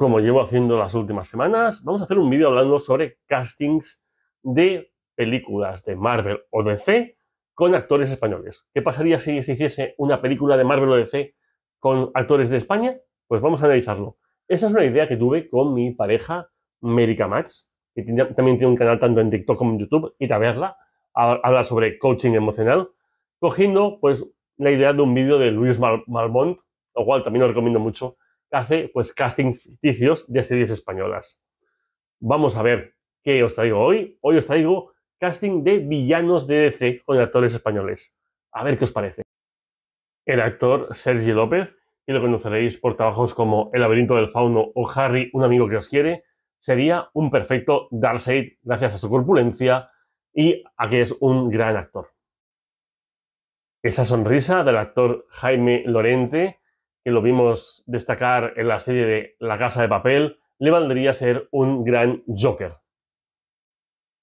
como llevo haciendo las últimas semanas, vamos a hacer un vídeo hablando sobre castings de películas de Marvel o DC con actores españoles. ¿Qué pasaría si se hiciese una película de Marvel o DC con actores de España? Pues vamos a analizarlo. Esa es una idea que tuve con mi pareja Mérica match que también tiene un canal tanto en TikTok como en YouTube, y a verla, habla sobre coaching emocional, cogiendo pues la idea de un vídeo de Luis Mal Malmont, lo cual también lo recomiendo mucho, hace pues casting ficticios de series españolas. Vamos a ver qué os traigo hoy. Hoy os traigo casting de villanos de DC con actores españoles. A ver qué os parece. El actor Sergio López, que lo conoceréis por trabajos como El laberinto del fauno o Harry, un amigo que os quiere, sería un perfecto Darkseid gracias a su corpulencia y a que es un gran actor. Esa sonrisa del actor Jaime Lorente que lo vimos destacar en la serie de La Casa de Papel, le valdría ser un gran Joker.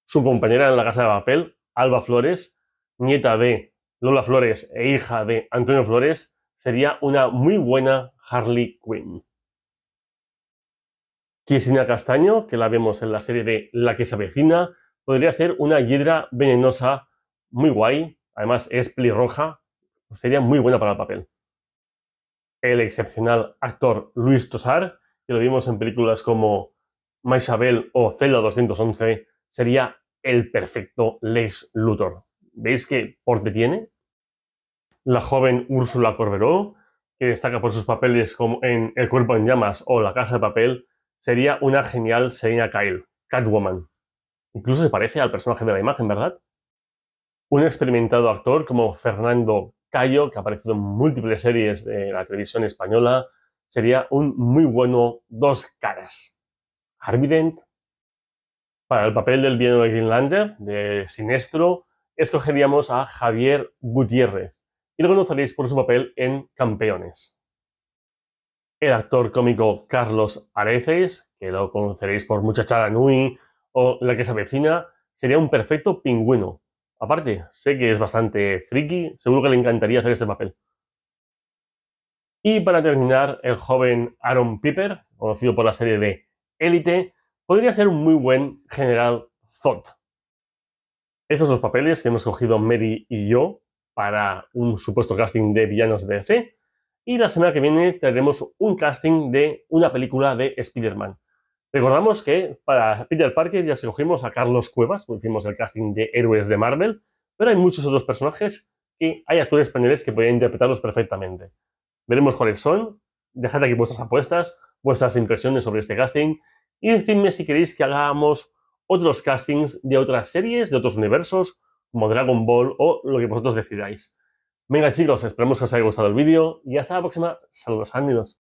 Su compañera en La Casa de Papel, Alba Flores, nieta de Lola Flores e hija de Antonio Flores, sería una muy buena Harley Quinn. Cristina Castaño, que la vemos en la serie de La que se avecina, podría ser una hiedra venenosa muy guay, además es pelirroja, sería muy buena para el papel el excepcional actor Luis Tosar, que lo vimos en películas como Maisabel o Zelda 211, sería el perfecto Lex Luthor. ¿Veis qué porte tiene? La joven Úrsula Corberó, que destaca por sus papeles como en El cuerpo en llamas o La casa de papel, sería una genial Serena Kyle, Catwoman. Incluso se parece al personaje de la imagen, ¿verdad? Un experimentado actor como Fernando Cayo, que ha aparecido en múltiples series de la televisión española, sería un muy bueno dos caras. Arvident, para el papel del bien de Greenlander, de Sinestro, escogeríamos a Javier Gutiérrez y lo conoceréis por su papel en Campeones. El actor cómico Carlos Areces, que lo conoceréis por Muchachada Nui o La que se avecina, sería un perfecto pingüino, Aparte, sé que es bastante friki, seguro que le encantaría hacer ese papel. Y para terminar, el joven Aaron Piper, conocido por la serie de Elite, podría ser un muy buen general Zod. Estos los papeles que hemos cogido Mary y yo para un supuesto casting de villanos de DC. Y la semana que viene tendremos un casting de una película de Spider-Man. Recordamos que para Peter Parker ya se a Carlos Cuevas, hicimos el casting de héroes de Marvel, pero hay muchos otros personajes y hay actores españoles que podrían interpretarlos perfectamente. Veremos cuáles son, dejad aquí vuestras apuestas, vuestras impresiones sobre este casting y decidme si queréis que hagamos otros castings de otras series, de otros universos, como Dragon Ball o lo que vosotros decidáis. Venga chicos, esperemos que os haya gustado el vídeo y hasta la próxima. Saludos amigos.